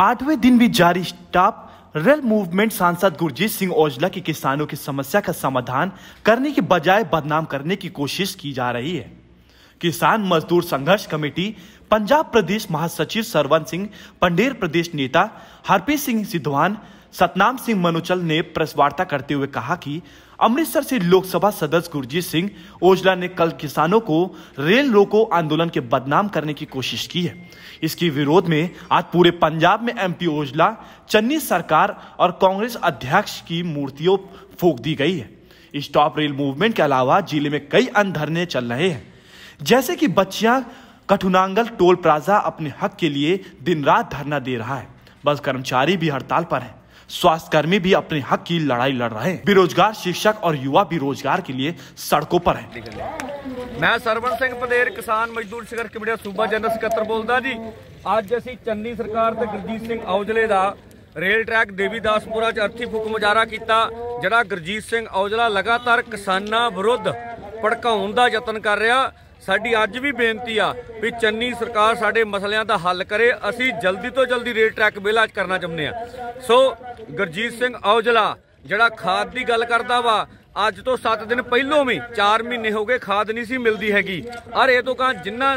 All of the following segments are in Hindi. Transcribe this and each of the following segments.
आठवें दिन भी जारी स्टाफ रेल मूवमेंट सांसद गुरजीत सिंह औजला की किसानों की समस्या का समाधान करने के बजाय बदनाम करने की कोशिश की जा रही है किसान मजदूर संघर्ष कमेटी पंजाब प्रदेश महासचिव सरवन सिंह पंडेर प्रदेश नेता हरप्रीत सिंह सिद्धवान सतनाम सिंह मनुचल ने प्रेस वार्ता करते हुए कहा कि अमृतसर से लोकसभा सदस्य गुरजीत सिंह ओजला ने कल किसानों को रेल रोको आंदोलन के बदनाम करने की कोशिश की है इसके विरोध में आज पूरे पंजाब में एमपी ओजला चन्नी सरकार और कांग्रेस अध्यक्ष की मूर्तियों फूक दी गई है स्टॉप रेल मूवमेंट के अलावा जिले में कई अन्य धरने चल रहे हैं जैसे कि बच्चियां कठुनांगल टोल प्लाजा अपने हक के लिए दिन रात धरना दे रहा है बस कर्मचारी भी हड़ताल पर है स्वास्थ्य भी अपने हक की लड़ाई लड़ रहे हैं बेरोजगार शिक्षक और युवा भी रोजगार के लिए सड़कों पर हैं। मैं सरवण सिंह पदेर किसान मजदूर संघर्ष कमेटी सूबा जनरल सक्र बोलता जी अज असी चन्नी सरकार गुरजीत सिंह औजले का रेल ट्रैक देवीदासपुरा च अर्थी फूक मुजहरा किया जरा गुरजीत सिंह औजला लगातार किसान विरुद्ध भड़का जतन कर रहा ਸਾਡੀ ਅੱਜ ਵੀ ਬੇਨਤੀ ਆ ਵੀ ਚੰਨੀ ਸਰਕਾਰ ਸਾਡੇ ਮਸਲਿਆਂ ਦਾ ਹੱਲ ਕਰੇ ਅਸੀਂ ਜਲਦੀ ਤੋਂ ਜਲਦੀ ਰੇਲ ਟਰੈਕ ਬਿੱਲ ਅੱਜ ਕਰਨਾ ਚਾਹੁੰਦੇ ਆ ਸੋ ਗੁਰਜੀਤ ਸਿੰਘ ਔਜਲਾ ਜਿਹੜਾ ਖਾਦ ਦੀ ਗੱਲ ਕਰਦਾ ਵਾ ਅੱਜ ਤੋਂ 7 ਦਿਨ ਪਹਿਲੋਂ ਵੀ 4 ਮਹੀਨੇ ਹੋ ਗਏ ਖਾਦ ਨਹੀਂ ਸੀ ਮਿਲਦੀ ਹੈਗੀ ਔਰ ਇਹ ਤੋਂ ਕਾਂ ਜਿੰਨਾ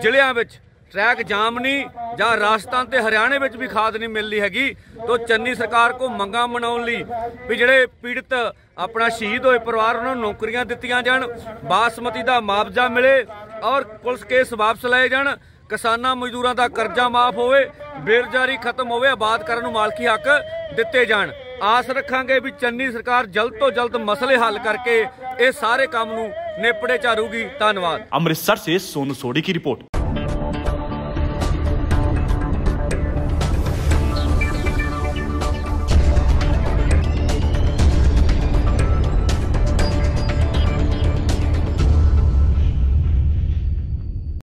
ਜ਼ਿਲ੍ਹਿਆਂ ਵਿੱਚ ਟਰੈਕ ਜਾਮ ਨਹੀਂ ਜਾਂ ਰਾਜਸਥਾਨ ਤੇ ਹਰਿਆਣੇ ਵਿੱਚ ਵੀ ਖਾਦ ਨਹੀਂ ਮਿਲਦੀ ਹੈਗੀ ਤੋਂ ਚੰਨੀ ਸਰਕਾਰ ਕੋ ਮੰਗਾ ਮਨਾਉਣ ਲਈ ਵੀ ਜਿਹੜੇ ਪੀੜਤ ਆਪਣਾ ਸ਼ਹੀਦ ਹੋਏ ਪਰਿਵਾਰ ਉਹਨਾਂ ਨੂੰ ਨੌਕਰੀਆਂ ਦਿੱਤੀਆਂ ਜਾਣ ਬਾਸਮਤੀ ਦਾ ਮੁਆਵਜ਼ਾ ਮਿਲੇ ਔਰ ਪੁਲਿਸ ਕੇਸ ਵਾਪਸ ਲਏ ਜਾਣ ਕਿਸਾਨਾਂ ਮਜ਼ਦੂਰਾਂ ਦਾ ਕਰਜ਼ਾ ਮਾਫ ਹੋਵੇ ਬੇਰਜਾਰੀ ਖਤਮ ਹੋਵੇ ਆਬਾਦ ਕਰਨ ਨੂੰ ਮਾਲਕੀ ਹੱਕ ਦਿੱਤੇ ਜਾਣ ਆਸ ਰੱਖਾਂਗੇ ਵੀ ਚੰਨੀ ਸਰਕਾਰ ਜਲਦ ਤੋਂ ਜਲਦ ਮਸਲੇ ਹੱਲ ਕਰਕੇ ਇਹ ਸਾਰੇ ਕੰਮ ਨੂੰ ਨੇਪੜੇ ਚਾਰੂਗੀ ਧੰਨਵਾਦ ਅੰਮ੍ਰਿਤਸਰ ਸੇ ਸੋਨੂ ਸੋੜੀ ਕੀ ਰਿਪੋਰਟ